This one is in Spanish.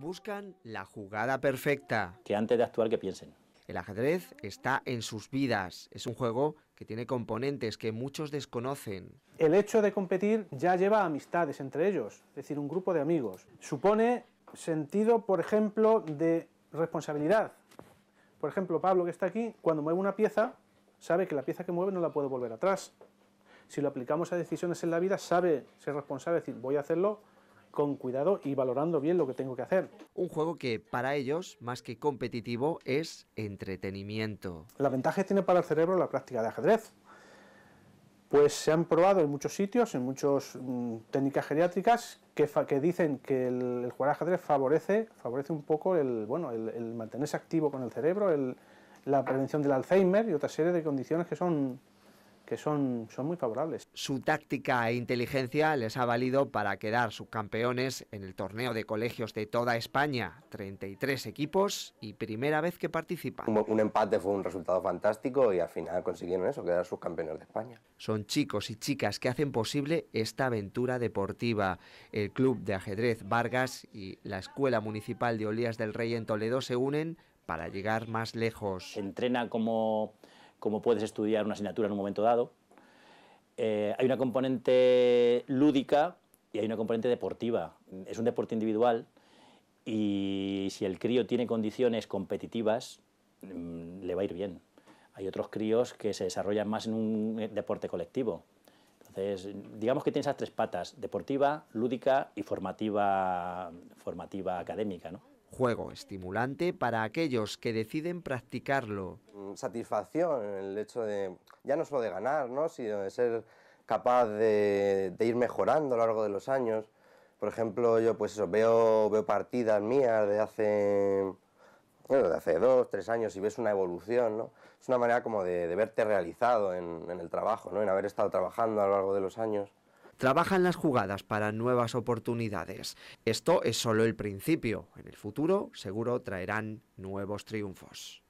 buscan la jugada perfecta. Que antes de actuar que piensen. El ajedrez está en sus vidas. Es un juego que tiene componentes que muchos desconocen. El hecho de competir ya lleva amistades entre ellos, es decir, un grupo de amigos. Supone sentido, por ejemplo, de responsabilidad. Por ejemplo, Pablo, que está aquí, cuando mueve una pieza, sabe que la pieza que mueve no la puede volver atrás. Si lo aplicamos a decisiones en la vida, sabe ser responsable, es decir, voy a hacerlo con cuidado y valorando bien lo que tengo que hacer. Un juego que para ellos, más que competitivo, es entretenimiento. La ventaja que tiene para el cerebro la práctica de ajedrez. Pues se han probado en muchos sitios, en muchas mm, técnicas geriátricas, que, dicen que el, jugar ajedrez favorece, favorece un poco el, bueno, el, mantenerse activo con el cerebro, la prevención del Alzheimer y otra serie de condiciones que son que son, son muy favorables. Su táctica e inteligencia les ha valido para quedar subcampeones en el torneo de colegios de toda España, 33 equipos y primera vez que participan. Un, empate fue un resultado fantástico y al final consiguieron eso, quedar subcampeones de España. Son chicos y chicas que hacen posible esta aventura deportiva. El Club de Ajedrez Vargas y la Escuela Municipal de Olías del Rey en Toledo se unen para llegar más lejos. Entrena como ...como puedes estudiar una asignatura en un momento dado. Eh, hay una componente lúdica y hay una componente deportiva. Es un deporte individual y si el crío tiene condiciones competitivas, mm, le va a ir bien. Hay otros críos que se desarrollan más en un eh, deporte colectivo. Entonces, digamos que tiene esas tres patas, deportiva, lúdica y formativa, formativa académica. ¿no? Juego estimulante para aquellos que deciden practicarlo satisfacción en el hecho de, ya no solo de ganar, sino de ser capaz de, ir mejorando a lo largo de los años. Por ejemplo, yo pues eso, veo, veo partidas mías de hace, de hace dos, tres años y ves una evolución, Es una manera como de, verte realizado en, en, el trabajo, ¿no? En haber estado trabajando a lo largo de los años. Trabajan las jugadas para nuevas oportunidades. Esto es solo el principio. En el futuro seguro traerán nuevos triunfos.